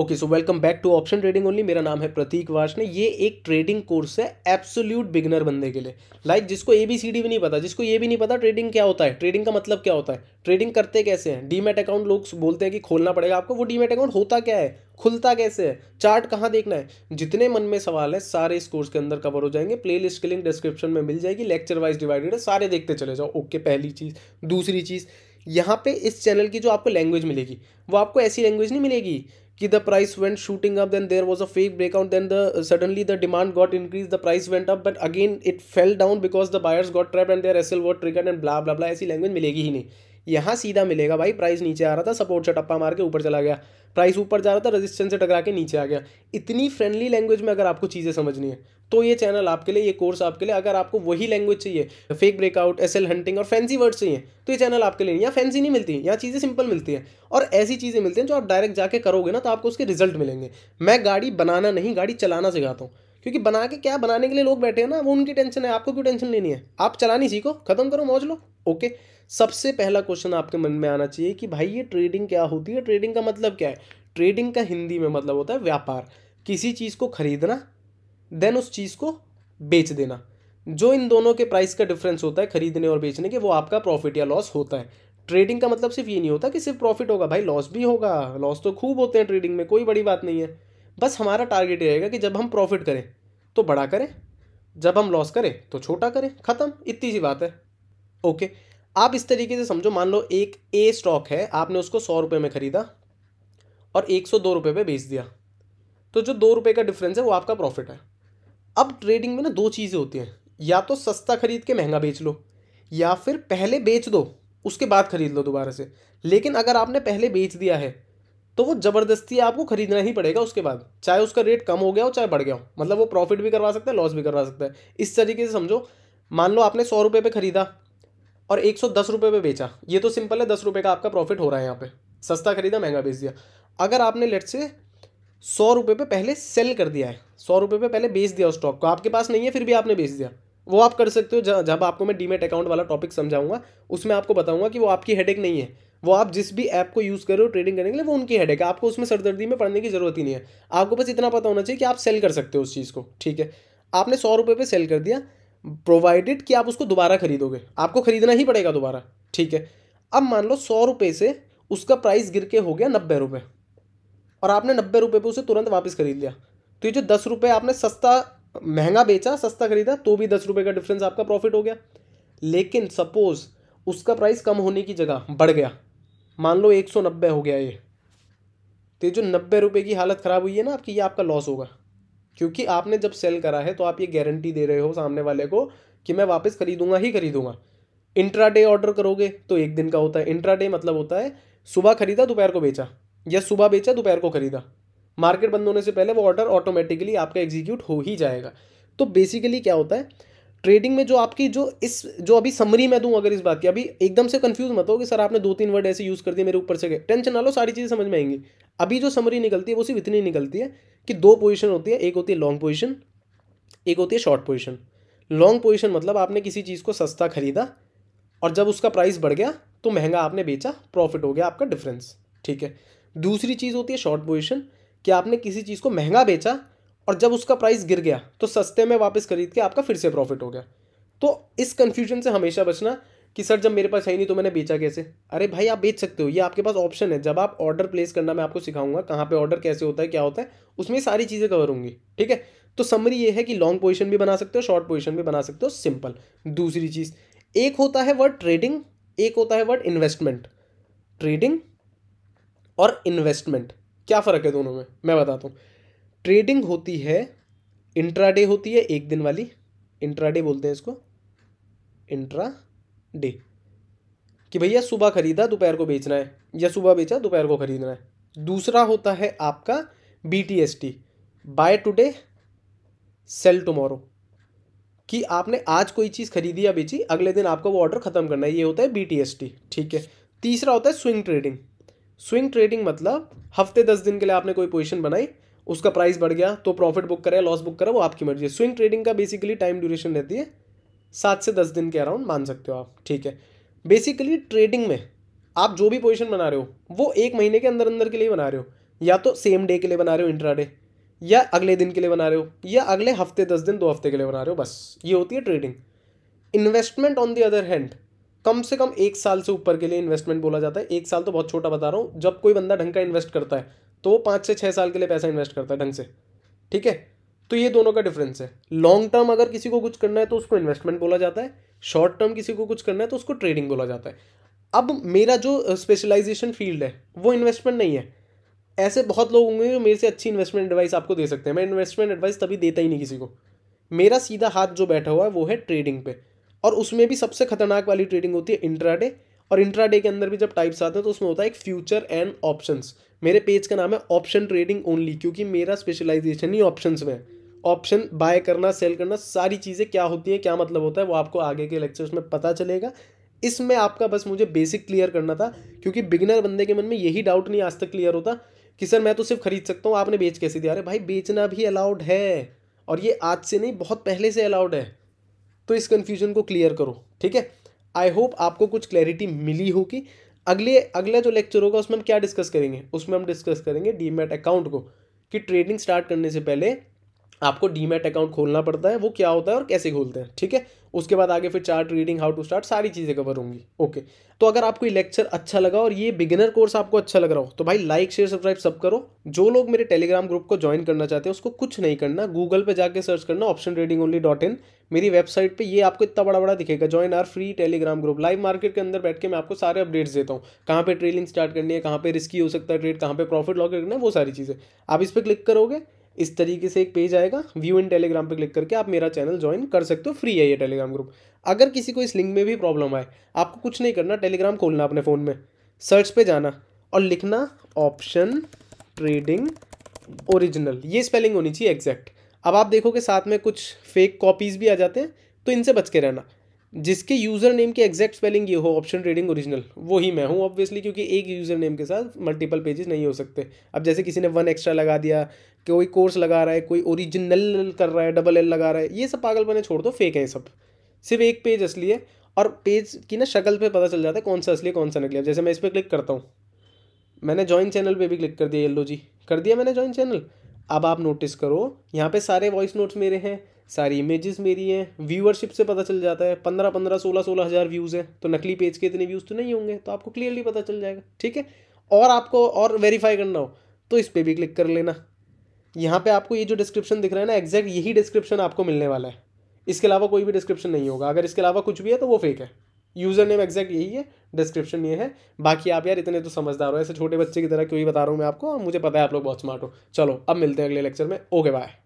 okay so welcome back to option trading only मेरा नाम है प्रतीक ने ये एक ट्रेडिंग कोर्स है एब्सोल्यूट बिगनर बंदे के लिए लाइक like जिसको ए बी सी डी भी नहीं पता जिसको ये भी नहीं पता ट्रेडिंग क्या होता है ट्रेडिंग का मतलब क्या होता है ट्रेडिंग करते कैसे हैं डीमेट अकाउंट लोग बोलते हैं कि खोलना पड़ेगा आपको वो डीमेट अकाउंट होता क्या है खुलता कैसे है चार्ट कहाँ देखना है जितने मन में सवाल है सारे इस कोर्स के अंदर कवर हो जाएंगे प्ले लिस्ट के लिंक डिस्क्रिप्शन में मिल जाएगी लेक्चर वाइज डिवाइडेड है सारे देखते चले जाओ ओके पहली चीज़ दूसरी चीज़ यहाँ पे इस चैनल की जो आपको लैंग्वेज मिलेगी वो आपको ऐसी लैंग्वेज नहीं मिलेगी ki the price went shooting up then there was a fake breakout then the suddenly the demand got increased the price went up but again it fell down because the buyers got trapped and their sl were triggered and blah blah blah ऐसी language मिलेगी ही नहीं यहाँ सीधा मिलेगा भाई price नीचे आ रहा था सपोर्ट से टप्पा मार के ऊपर चला गया प्राइस ऊपर जा रहा था रजिस्टेंस से टकरा के नीचे आ गया इतनी फ्रेंडली लैंग्वेज में अगर आपको चीज़ें समझनी है तो ये चैनल आपके लिए ये कोर्स आपके लिए अगर आपको वही लैंग्वेज चाहिए fake breakout S L hunting और फैंसी वर्ड्स चाहिए तो ये चैनल आपके लिए यहाँ फैंसी नहीं मिलती यहाँ चीज़ें सिंपल मिलती हैं और ऐसी चीज़ें मिलती हैं जो आप डायरेक्ट जाके करोगे ना तो आपको उसके रिजल्ट मिलेंगे मैं गाड़ी बनाना नहीं गाड़ी चलाना सिखाता हूँ क्योंकि बना के क्या बनाने के लिए लोग बैठे हैं ना वो उनकी टेंशन है आपको क्यों टेंशन लेनी है आप चलानी सीखो खत्म करो मौज लो ओके सबसे पहला क्वेश्चन आपके मन में आना चाहिए कि भाई ये ट्रेडिंग क्या होती है ट्रेडिंग का मतलब क्या है ट्रेडिंग का हिंदी में मतलब होता है व्यापार किसी चीज़ को खरीदना देन उस चीज़ को बेच देना जो इन दोनों के प्राइस का डिफरेंस होता है खरीदने और बेचने के वो आपका प्रॉफिट या लॉस होता है ट्रेडिंग का मतलब सिर्फ ये नहीं होता कि सिर्फ प्रॉफिट होगा भाई लॉस भी होगा लॉस तो खूब होते हैं ट्रेडिंग में कोई बड़ी बात नहीं है बस हमारा टारगेट ये रहेगा कि जब हम प्रॉफिट करें तो बड़ा करें जब हम लॉस करें तो छोटा करें ख़त्म इतनी सी बात है ओके आप इस तरीके से समझो मान लो एक ए स्टॉक है आपने उसको सौ रुपये में ख़रीदा और एक सौ दो रुपये पर बेच दिया तो जो दो रुपये का डिफरेंस है वो आपका प्रॉफिट है अब ट्रेडिंग में ना दो चीज़ें होती हैं या तो सस्ता ख़रीद के महंगा बेच लो या फिर पहले बेच दो उसके बाद ख़रीद लो दोबारा से लेकिन अगर आपने पहले बेच दिया है तो वो ज़बरदस्ती आपको खरीदना ही पड़ेगा उसके बाद चाहे उसका रेट कम हो गया हो चाहे बढ़ गया हो मतलब वो प्रॉफिट भी करवा सकता है लॉस भी करवा सकता है इस तरीके से समझो मान लो आपने सौ रुपये पर ख़रीदा और एक सौ दस रुपये में बेचा ये तो सिंपल है दस रुपये का आपका प्रॉफिट हो रहा है यहाँ पे सस्ता खरीदा महंगा बेच दिया अगर आपने लेट से सौ रुपये पे पहले सेल कर दिया है सौ रुपये पे पहले बेच दिया उस स्टॉक को आपके पास नहीं है फिर भी आपने बेच दिया वो आप कर सकते हो जब आपको मैं डीमेट अकाउंट वाला टॉपिक समझाऊंगा उसमें आपको बताऊंगा कि वो आपकी हेडेक नहीं है वो आप जिस भी ऐप को यूज़ कर रहे हो ट्रेडिंग करने के लिए वो उनकी हेडेक है आपको उसमें सरदर्दी में पड़ने की ज़रूरत ही नहीं है आपको बस इतना पता होना चाहिए कि आप सेल कर सकते हो उस चीज़ को ठीक है आपने सौ रुपये पर सेल कर दिया प्रोवाइडेड कि आप उसको दोबारा खरीदोगे आपको खरीदना ही पड़ेगा दोबारा ठीक है अब मान लो सौ रुपये से उसका प्राइस गिर के हो गया नब्बे रुपये और आपने नब्बे रुपये पर उसे तुरंत वापस खरीद लिया तो ये जो दस रुपये आपने सस्ता महंगा बेचा सस्ता खरीदा तो भी दस रुपये का डिफरेंस आपका प्रॉफिट हो गया लेकिन सपोज़ उसका प्राइस कम होने की जगह बढ़ गया मान लो एक सौ नब्बे हो गया ये तो जो नब्बे रुपये की हालत ख़राब हुई है ना आपकी ये आपका लॉस होगा क्योंकि आपने जब सेल करा है तो आप ये गारंटी दे रहे हो सामने वाले को कि मैं वापस खरीदूंगा ही खरीदूंगा इंट्रा डे ऑर्डर करोगे तो एक दिन का होता है इंट्रा डे मतलब होता है सुबह खरीदा दोपहर को बेचा या सुबह बेचा दोपहर को खरीदा मार्केट बंद होने से पहले वो ऑर्डर ऑटोमेटिकली आपका एग्जीक्यूट हो ही जाएगा तो बेसिकली क्या होता है ट्रेडिंग में जो आपकी जो इस जो अभी समरी मैं दूं अगर इस बात की अभी एकदम से कंफ्यूज मत हो कि सर आपने दो तीन वर्ड ऐसे यूज़ कर दिए मेरे ऊपर से गए टेंशन ना लो सारी चीज़ें समझ में आएंगी अभी जो समरी निकलती है वो सिर्फ इतनी निकलती है कि दो पोजीशन होती है एक होती है लॉन्ग पोजीशन एक होती है शॉर्ट पोजीशन लॉन्ग पोजीशन मतलब आपने किसी चीज़ को सस्ता खरीदा और जब उसका प्राइस बढ़ गया तो महंगा आपने बेचा प्रॉफिट हो गया आपका डिफरेंस ठीक है दूसरी चीज़ होती है शॉर्ट पोजिशन कि आपने किसी चीज़ को महंगा बेचा और जब उसका प्राइस गिर गया तो सस्ते में वापस खरीद के आपका फिर से प्रॉफिट हो गया तो इस कन्फ्यूजन से हमेशा बचना कि सर जब मेरे पास है ही नहीं तो मैंने बेचा कैसे अरे भाई आप बेच सकते हो ये आपके पास ऑप्शन है जब आप ऑर्डर प्लेस करना मैं आपको सिखाऊंगा कहाँ पे ऑर्डर कैसे होता है क्या होता है उसमें सारी चीज़ें कवर होंगी ठीक है तो समरी ये है कि लॉन्ग पोजिशन भी बना सकते हो शॉर्ट पोजिशन भी बना सकते हो सिंपल दूसरी चीज़ एक होता है वर्ड ट्रेडिंग एक होता है वर्ड इन्वेस्टमेंट ट्रेडिंग और इन्वेस्टमेंट क्या फ़र्क है दोनों में मैं बताता हूँ ट्रेडिंग होती है इंट्राडे होती है एक दिन वाली इंट्राडे बोलते हैं इसको इंट्रा डे कि भैया सुबह खरीदा दोपहर को बेचना है या सुबह बेचा दोपहर को खरीदना है दूसरा होता है आपका B T S T buy today sell tomorrow कि आपने आज कोई चीज़ खरीदी या बेची अगले दिन आपका वो ऑर्डर ख़त्म करना है ये होता है बी टी एस टी ठीक है तीसरा होता है स्विंग ट्रेडिंग स्विंग ट्रेडिंग मतलब हफ्ते दस दिन के लिए आपने कोई पोजिशन बनाई उसका प्राइस बढ़ गया तो प्रॉफिट बुक करें लॉस बुक करें वो आपकी मर्जी है स्विंग ट्रेडिंग का बेसिकली टाइम ड्यूरेशन रहती है सात से दस दिन के अराउंड मान सकते हो आप ठीक है बेसिकली ट्रेडिंग में आप जो भी पोजिशन बना रहे हो वो एक महीने के अंदर अंदर के लिए बना रहे हो या तो सेम डे के लिए बना रहे हो डे या अगले दिन के लिए बना रहे हो या अगले हफ्ते दस दिन दो हफ्ते के लिए बना रहे हो बस ये होती है trading investment on the other hand कम से कम एक साल से ऊपर के लिए इन्वेस्टमेंट बोला जाता है एक साल तो बहुत छोटा बता रहा हूँ जब कोई बंदा ढंग का इन्वेस्ट करता है तो वो पाँच से छः साल के लिए पैसा इन्वेस्ट करता है ढंग से ठीक है तो ये दोनों का डिफरेंस है लॉन्ग टर्म अगर किसी को कुछ करना है तो उसको इन्वेस्टमेंट बोला जाता है शॉर्ट टर्म किसी को कुछ करना है तो उसको ट्रेडिंग बोला जाता है अब मेरा जो स्पेशलाइजेशन फील्ड है वो इन्वेस्टमेंट नहीं है ऐसे बहुत लोग होंगे जो मेरे से अच्छी इन्वेस्टमेंट एडवाइस आपको दे सकते हैं मैं इन्वेस्टमेंट एडवाइस तभी देता ही नहीं किसी को मेरा सीधा हाथ जो बैठा हुआ है वो है ट्रेडिंग पे और उसमें भी सबसे खतरनाक वाली ट्रेडिंग होती है इंट्राडे और इंट्राडे के अंदर भी जब टाइप्स आते हैं तो उसमें होता है एक फ्यूचर एंड ऑप्शंस मेरे पेज का नाम है ऑप्शन ट्रेडिंग ओनली क्योंकि मेरा स्पेशलाइजेशन ही ऑप्शंस में ऑप्शन बाय करना सेल करना सारी चीज़ें क्या होती हैं क्या मतलब होता है वो आपको आगे के लेक्चर्स में पता चलेगा इसमें आपका बस मुझे बेसिक क्लियर करना था क्योंकि बिगिनर बंदे के मन में यही डाउट नहीं आज तक क्लियर होता कि सर मैं तो सिर्फ खरीद सकता हूँ आपने बेच कैसे दिया अरे भाई बेचना भी अलाउड है और ये आज से नहीं बहुत पहले से अलाउड है तो इस कन्फ्यूजन को क्लियर करो ठीक है आई होप आपको कुछ क्लैरिटी मिली होगी अगले अगला जो लेक्चर होगा उसमें हम क्या डिस्कस करेंगे उसमें हम डिस्कस करेंगे डीमेट अकाउंट को कि ट्रेडिंग स्टार्ट करने से पहले आपको डीमेट अकाउंट खोलना पड़ता है वो क्या होता है और कैसे खोलते हैं ठीक है उसके बाद आगे फिर chart reading how to start सारी चीज़ें कवर होंगी ओके तो अगर आपको ये लेक्चर अच्छा लगा और ये बिगिनर कोर्स आपको अच्छा लग रहा हो तो भाई लाइक शेयर सब्सक्राइब सब करो जो लोग मेरे टेलीग्राम ग्रुप को ज्वाइन करना चाहते हैं उसको कुछ नहीं करना गूगल पर जाकर सर्च करना option trading only dot in मेरी वेबसाइट पे ये आपको इतना बड़ा बड़ा दिखेगा join our free Telegram group live market के अंदर बैठ के मैं आपको सारे अपडेट्स देता हूँ कहाँ पे ट्रेडिंग स्टार्ट करनी है कहाँ पे रिस्की हो सकता है ट्रेड कहाँ पे प्रॉफिट लॉक करना है वो सारी चीज़ें आप इस पर क्लिक करोगे इस तरीके से एक पेज आएगा व्यू इन टेलीग्राम पर क्लिक करके आप मेरा चैनल ज्वाइन कर सकते हो फ्री है ये टेलीग्राम ग्रुप अगर किसी को इस लिंक में भी प्रॉब्लम आए आपको कुछ नहीं करना टेलीग्राम खोलना अपने फ़ोन में सर्च पे जाना और लिखना ऑप्शन ट्रेडिंग ओरिजिनल ये स्पेलिंग होनी चाहिए एग्जैक्ट अब आप देखोगे साथ में कुछ फेक कॉपीज़ भी आ जाते हैं तो इनसे बच के रहना जिसके यूज़र नेम की एग्जैक्ट स्पेलिंग ये हो ऑप्शन ट्रेडिंग ओरिजिनल वो ही मैं हूँ ऑब्वियसली क्योंकि एक यूज़र नेम के साथ मल्टीपल पेजेस नहीं हो सकते अब जैसे किसी ने वन एक्स्ट्रा लगा दिया कोई कोर्स लगा रहा है कोई ओरिजिनल कर रहा है डबल एल लगा रहा है ये सब पागल बने छोड़ दो फेक हैं सब सिर्फ एक पेज असली है और पेज की ना शक्ल पे पता चल जाता है कौन सा असली है कौन सा नकली है जैसे मैं इस पर क्लिक करता हूँ मैंने जॉइन चैनल पे भी क्लिक कर दिया येल्लो जी कर दिया मैंने जॉइन चैनल अब आप नोटिस करो यहाँ पे सारे वॉइस नोट्स मेरे हैं सारी इमेजेस मेरी हैं व्यूअरशिप से पता चल जाता है पंद्रह पंद्रह सोलह सोलह हज़ार व्यूज़ हैं तो नकली पेज के इतने व्यूज़ तो नहीं होंगे तो आपको क्लियरली पता चल जाएगा ठीक है और आपको और वेरीफाई करना हो तो इस पर भी क्लिक कर लेना यहाँ पे आपको ये जो डिस्क्रिप्शन दिख रहा है ना एग्जैक्ट यही डिस्क्रिप्शन आपको मिलने वाला है इसके अलावा कोई भी डिस्क्रिप्शन नहीं होगा अगर इसके अलावा कुछ भी है तो वो फेक है यूज़र नेम एग्जैक्ट यही है डिस्क्रिप्शन ये है बाकी आप यार इतने तो समझदार हो ऐसे छोटे बच्चे की तरह क्यों ही बता रहा हूँ मैं आपको मुझे पता है आप लोग बहुत स्मार्ट हो चलो अब मिलते हैं अगले लेक्चर में ओके बाय